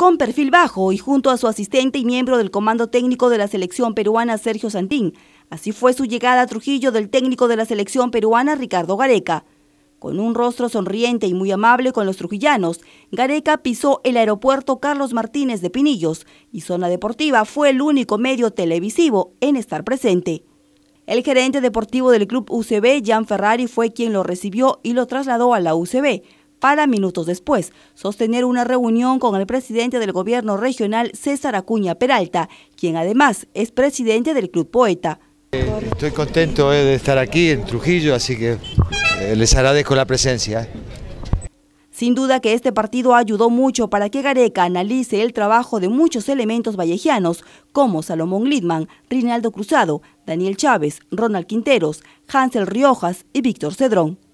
con perfil bajo y junto a su asistente y miembro del comando técnico de la selección peruana Sergio Santín. Así fue su llegada a Trujillo del técnico de la selección peruana Ricardo Gareca. Con un rostro sonriente y muy amable con los trujillanos, Gareca pisó el aeropuerto Carlos Martínez de Pinillos y Zona Deportiva fue el único medio televisivo en estar presente. El gerente deportivo del club UCB, Jan Ferrari, fue quien lo recibió y lo trasladó a la UCB, para minutos después sostener una reunión con el presidente del gobierno regional César Acuña Peralta, quien además es presidente del Club Poeta. Estoy contento eh, de estar aquí en Trujillo, así que eh, les agradezco la presencia. Sin duda que este partido ayudó mucho para que Gareca analice el trabajo de muchos elementos vallejianos, como Salomón Lidman, Rinaldo Cruzado, Daniel Chávez, Ronald Quinteros, Hansel Riojas y Víctor Cedrón.